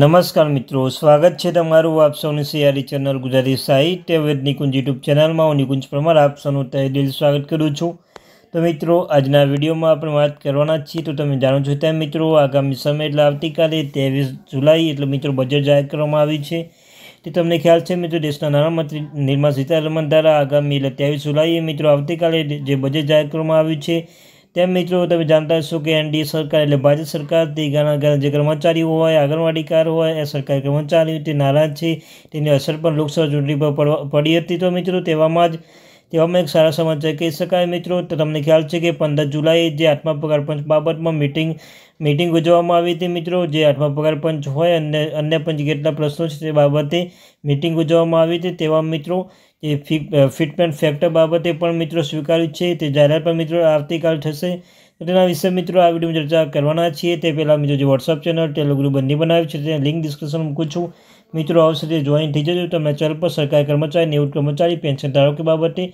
નમસ્કાર મિત્રો સ્વાગત છે તમારું આપ સૌની સિયારી ચેનલ ગુજરાતી સાહિત્ય વેદ નિકુંજ યુટ્યુબ ચેનલમાં હું નિકુંજ પરમાર આપ સૌનું તહે દિલ સ્વાગત કરું છું તો મિત્રો આજના વિડીયોમાં આપણે વાત કરવાના છીએ તો તમે જાણો છો તેમ મિત્રો આગામી સમય એટલે આવતીકાલે ત્રેવીસ જુલાઈ એટલે મિત્રો બજેટ જાહેર કરવામાં આવી છે તે તમને ખ્યાલ છે મિત્રો દેશના નાણામંત્રી નિર્મલા સીતારમણ દ્વારા આગામી એટલે ત્રેવીસ જુલાઈએ મિત્રો આવતીકાલે જે બજેટ જાહેર કરવામાં આવ્યું છે તેમ મિત્રો તમે જાણતા હશો કે એનડીએ સરકાર એટલે ભાજપ સરકારથી ઘણા ઘણા જે કર્મચારીઓ હોય આંગણવાડીકાર હોય એ સરકારી કર્મચારીઓ તે નારાજ છે તેની અસર પણ લોકસભા ચૂંટણી પર પડી હતી તો મિત્રો તેવામાં જ તેવામાં એક સારા સમાચાર કહી શકાય મિત્રો તો તમને ખ્યાલ છે કે પંદર જુલાઈ જે આઠમા પગાર બાબતમાં મિટિંગ મિટિંગ ઉજવવામાં આવી હતી મિત્રો જે આઠમા પગાર પંચ હોય અને અન્ય પંચ કેટલા પ્રશ્નો છે તે બાબતે મિટિંગ ઉજવવામાં આવી હતી તેવા મિત્રો એ ફિટમેન્ટ ફેક્ટર બાબતે પણ મિત્રો સ્વીકાર્યું છે તે જાહેરાત પણ મિત્રો આવતીકાલ થશે તેના વિશે મિત્રો આ વિડીયો ચર્ચા કરવાના છીએ તે પહેલાં મિત્રો જે વોટ્સઅપ ચેનલ ટેલિગ્રુપ બંને બનાવ્યું છે તે લિંક ડિસ્ક્રિપ્શન મૂકું છું મિત્રો આ વખતે જોઈન થઈ જજો તમે ચેનલ પર સરકારી કર્મચારી નિવૃત્ત કર્મચારી પેન્શન ધારકો બાબતે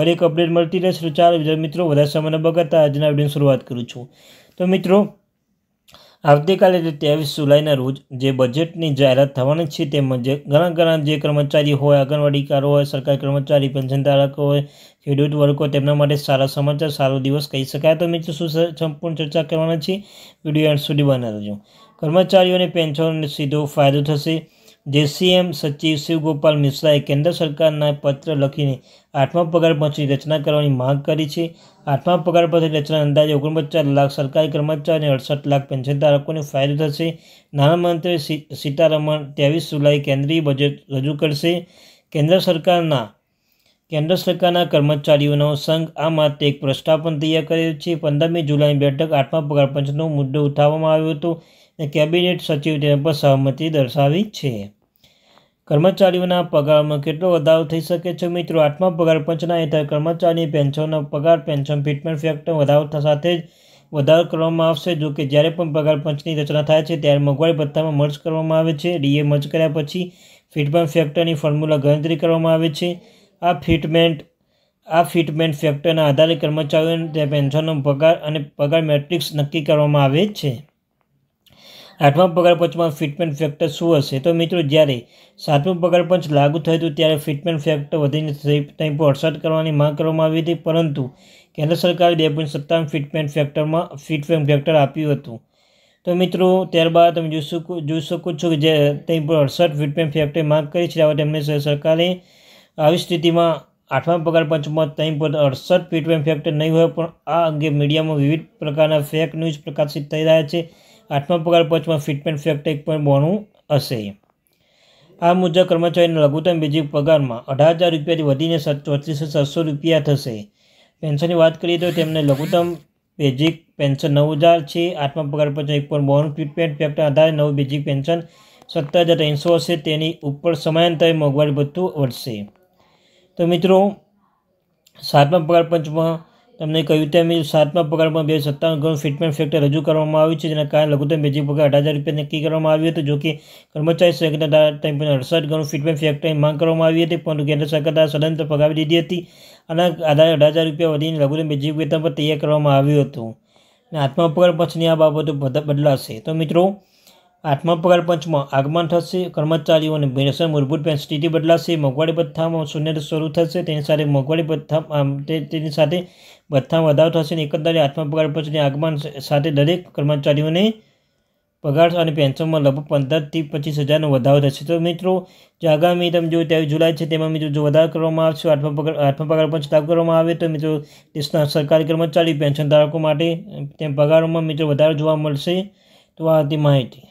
હરેક અપડેટ મળતી રહેશે તો ચાલો મિત્રો વધારે સમયને બગાડતા આજના વિડીયોની શરૂઆત કરું છું તો મિત્રો આવતીકાલે એટલે ત્રેવીસ જુલાઈના રોજ જે બજેટની જાહેરાત થવાની છે તેમજ ઘણા ઘણા જે કર્મચારી હોય આંગણવાડીકારો હોય સરકારી કર્મચારી પેન્શન ધારકો હોય ખેડૂત વર્ગો તેમના માટે સારા સમાચાર સારો દિવસ કહી શકાય તો મિત્રો શું સંપૂર્ણ ચર્ચા કરવાના છે વિડીયો એન્ડ સુધી બનાવજો કર્મચારીઓને પેન્શનને સીધો ફાયદો થશે જે જેસીએમ સચિવ શિવગોપાલ મિશ્રાએ કેન્દ્ર સરકારના પત્ર લખીને આઠમા પગારપંચની રચના કરવાની માંગ કરી છે આઠમા પગારપંચની રચના અંદાજે ઓગણપચાસ લાખ સરકારી કર્મચારી અને અડસઠ લાખ પેન્શનધારકોને ફાયદો થશે નાણામંત્રી સીતારમણ ત્રેવીસ જુલાઈ કેન્દ્રીય બજેટ રજૂ કરશે કેન્દ્ર સરકારના કેન્દ્ર સરકારના કર્મચારીઓનો સંઘ આ માટે એક પ્રસ્તાવ પણ તૈયાર કર્યો છે પંદરમી જુલાઈની બેઠક આઠમા પગારપંચનો મુદ્દો ઉઠાવવામાં આવ્યો હતો અને કેબિનેટ સચિવ તેના પર સહમતિ દર્શાવી છે કર્મચારીઓના પગારમાં કેટલો વધારો થઈ શકે છે મિત્રો આઠમા પગાર પંચના હેઠળ કર્મચારીની પેન્શનનો પગાર પેન્શન ફિટમેન્ટ ફેક્ટર વધારો સાથે જ વધારો કરવામાં આવશે જો કે જ્યારે પણ પગાર પંચની રચના થાય છે ત્યારે મોંઘવારી ભથ્થામાં મર્જ કરવામાં આવે છે ડીએ મર્જ કર્યા પછી ફિટમેન્ટ ફેક્ટરની ફોર્મ્યુલા ગણતરી કરવામાં આવે છે આ ફિટમેન્ટ આ ફિટમેન્ટ ફેક્ટરના આધારે કર્મચારીઓને પેન્શનનો પગાર અને પગાર મેટ્રિક્સ નક્કી કરવામાં આવે છે આઠમા પગારપંચમાં ફિટમેન્ટ ફેક્ટર શું હશે તો મિત્રો જ્યારે સાતમું પગારપંચ લાગુ થયું હતું ત્યારે ફિટમેન્ટ ફેક્ટર વધીને ત્રણ અડસઠ કરવાની માંગ કરવામાં આવી હતી પરંતુ કેન્દ્ર સરકારે બે પોઈન્ટ સત્તાવન ફિટમેન્ટ ફેક્ટરમાં ફિટમેન્ટ ફેક્ટર આપ્યું હતું તો મિત્રો ત્યારબાદ તમે જોઈ શકો જોઈ શકો છો કે જે ત્રણ અડસઠ ફિટમેન્ટ ફેક્ટરે માંગ કરી છે ત્યારે તેમણે સરકારે આવી સ્થિતિમાં આઠમા પગાર પંચમાં ત્રણ પોઈન્ટ અડસઠ ફિટમેન્ટ ફેક્ટર નહીં હોય પણ આ અંગે મીડિયામાં વિવિધ પ્રકારના ફેક ન્યૂઝ પ્રકાશિત થઈ રહ્યા છે આઠમા પગાર પંચમાં ફિટમેન્ટ ફેક્ટ એક પણ બોણું હશે આ મુજબ કર્મચારીના લઘુત્તમ બેઝિક પગારમાં અઢાર હજાર રૂપિયાથી વધીને ચોત્રીસ સાતસો રૂપિયા થશે પેન્શનની વાત કરીએ તો તેમને લઘુત્તમ બેઝિક પેન્શન નવ હજાર છે આઠમા પગાર પંચમાં એક પણ બોણું ફિટમેન્ટ ફેક્ટના આધારે નવું બેઝિક પેન્શન સત્તર હજાર ત્રણસો હશે તેની ઉપર સમયાંતરે મોંઘવારી ભથ્થું વધશે તો મિત્રો સાતમા પગાર પંચમાં તમને કહ્યું તેમ સાતમા પગારમાં બે સત્તાવન ગણું ફિટમેન્ટ ફેક્ટર રજૂ કરવામાં આવ્યું છે જેના કારણે લઘુત્તમ બેઝિક પગાર અઢાર હજાર રૂપિયા નક્કી કરવામાં આવ્યો હતો કે કર્મચારી સંગઠન ત્રણ પોઈન્ટ અડસઠ ગણું ફિટમેન્ટ ફેક્ટરની માંગ કરવામાં આવી હતી પરંતુ કેન્દ્ર સરકાર દ્વારા સદંતર ફગાવી દીધી હતી આના આધારે અઢાર હજાર રૂપિયા વધીને લઘુત્તમ બેજી વેતન પર તૈયાર કરવામાં આવ્યું હતું અને આત્મા પગાર પછીની આ બાબતો બદલાશે તો મિત્રો આઠમા પગાર પંચમાં આગમન થશે કર્મચારીઓને પેન્શન મૂળભૂત પેન્શન સ્થિતિ બદલાશે મોંઘવારી ભથ્થામાં શૂન્ય શરૂ થશે તેની સાથે મોંઘવારી ભથ્થા તેની સાથે ભથ્થામાં વધારો થશે અને એકંદરે આઠમા પગાર પંચની આગમન સાથે દરેક કર્મચારીઓને પગાર અને પેન્શનમાં લગભગ પંદરથી પચીસ હજારનો વધારો થશે તો મિત્રો જે આગામી તમે જો ત્યાવીસ જુલાઈ છે તેમાં મિત્રો જો વધારો કરવામાં આવશે આઠમા પગાર આઠમા પગાર પંચ લાગુ કરવામાં આવે તો મિત્રો દેશના સરકારી કર્મચારી પેન્શન ધારકો માટે તેમ પગારોમાં મિત્રો વધારો જોવા મળશે તો આ હતી માહિતી